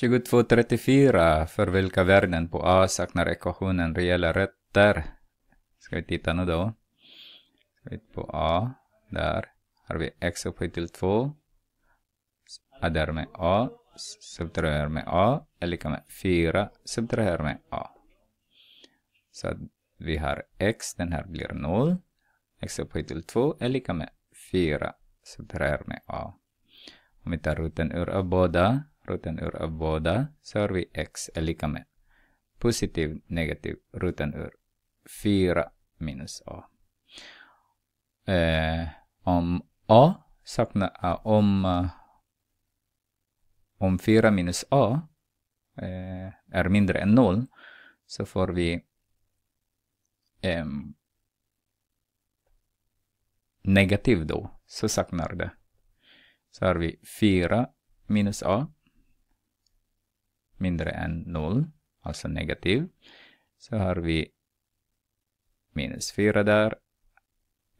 22.34, för vilka värden på A saknar ekvationen reella rötter? Ska vi titta nu då? Ska på A, där har vi x upphöjt till 2. Addar med A, subtraherar med A, är lika med 4, subtraherar med A. Så vi har x, den här blir 0. x upphöjt till 2 är lika med 4, subtraherar med A. Om vi tar ut den ur båda roten ur av båda så har vi x är lika med positiv negativ roten ur 4 minus a. Eh, om a saknar, om, eh, om 4 minus a eh, är mindre än 0 så får vi eh, negativ då, så saknar det. Så har vi 4 minus a mindre än noll, alltså negativ. Så har vi minus fyra där,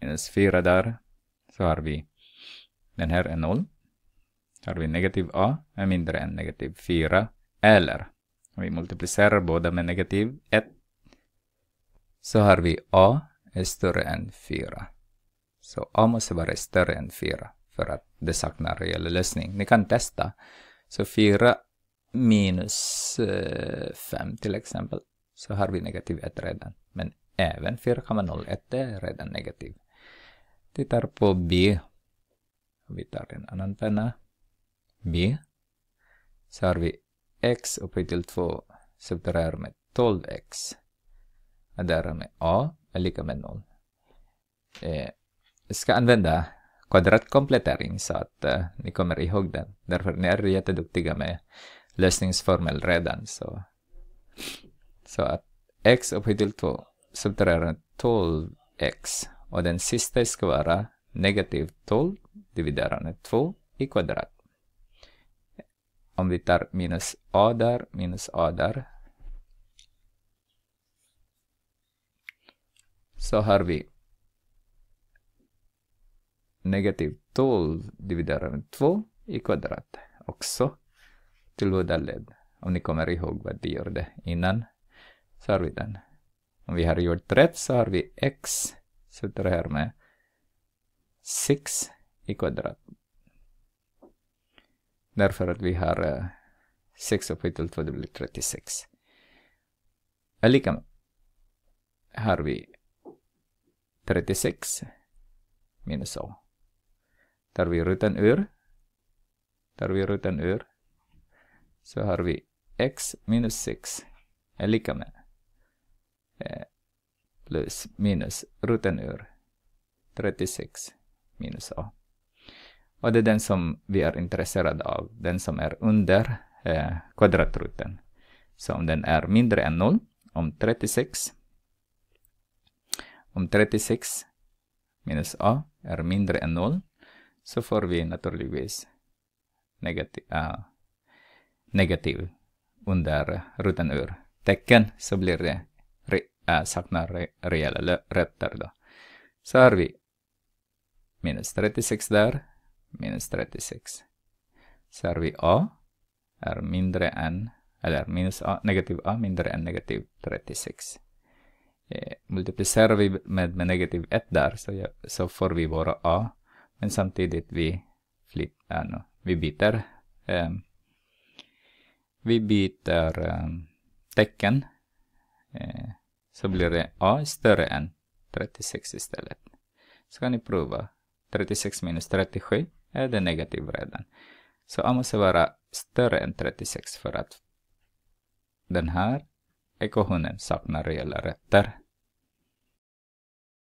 minus fyra där. Så har vi den här är noll. Så har vi negativ a är mindre än negativ 4, eller om vi multiplicerar båda med negativ 1 så har vi a är större än 4. Så a måste vara större än 4 för att det saknar reell lösning. Ni kan testa. Så fyra minus 5 eh, till exempel så har vi negativ 1 redan. Men även 4,01 är redan negativ. Tittar på B. Vi tar en annan penna. B. Så har vi x upphöjt till 2 subtraherar med 12x. Och därmed A är lika med 0. Eh, ska använda kvadratkomplettering så att eh, ni kommer ihåg den. Därför ni är jätteduktiga med lösningsformel redan. Så, så att x upphöjt till 2 subtraherar 12x och den sista ska vara negativ 12 dividerat med 2 i kvadrat. Om vi tar minus a där, minus a där. Så har vi negativ 12 dividerat med 2 i kvadrat också till om ni kommer ihåg vad vi gjorde innan, så har vi den. Om vi har gjort rätt så har vi x, sitter här med 6 i kvadrat. Därför att vi har 6 upphöjt till 2, det blir 36. Lika med. Har vi 36 minus a. Tar vi rutan ur. Tar vi rutan ur så har vi x minus 6 är lika med eh, plus minus ruten ur 36 minus a. Och det är den som vi är intresserade av, den som är under eh, kvadratruten. Så om den är mindre än 0, om 36, om 36 minus a är mindre än 0, så får vi naturligtvis negativ, äh, negativ under rutan ur tecken så blir det re, äh, saknar re, rejäla rötter då. Så har vi minus 36 där, minus 36. Så har vi A är mindre än, eller minus A, negativ A mindre än negativ 36. Eh, multiplicerar vi med, med negativ 1 där så, ja, så får vi våra A, men samtidigt vi, flit, äh, no, vi byter um, vi byter eh, tecken. Eh, så blir det A större än 36 istället. Så kan ni prova. 36 minus 37 är det negativ redan. Så A måste vara större än 36 för att den här ekvationen saknar reella rätter.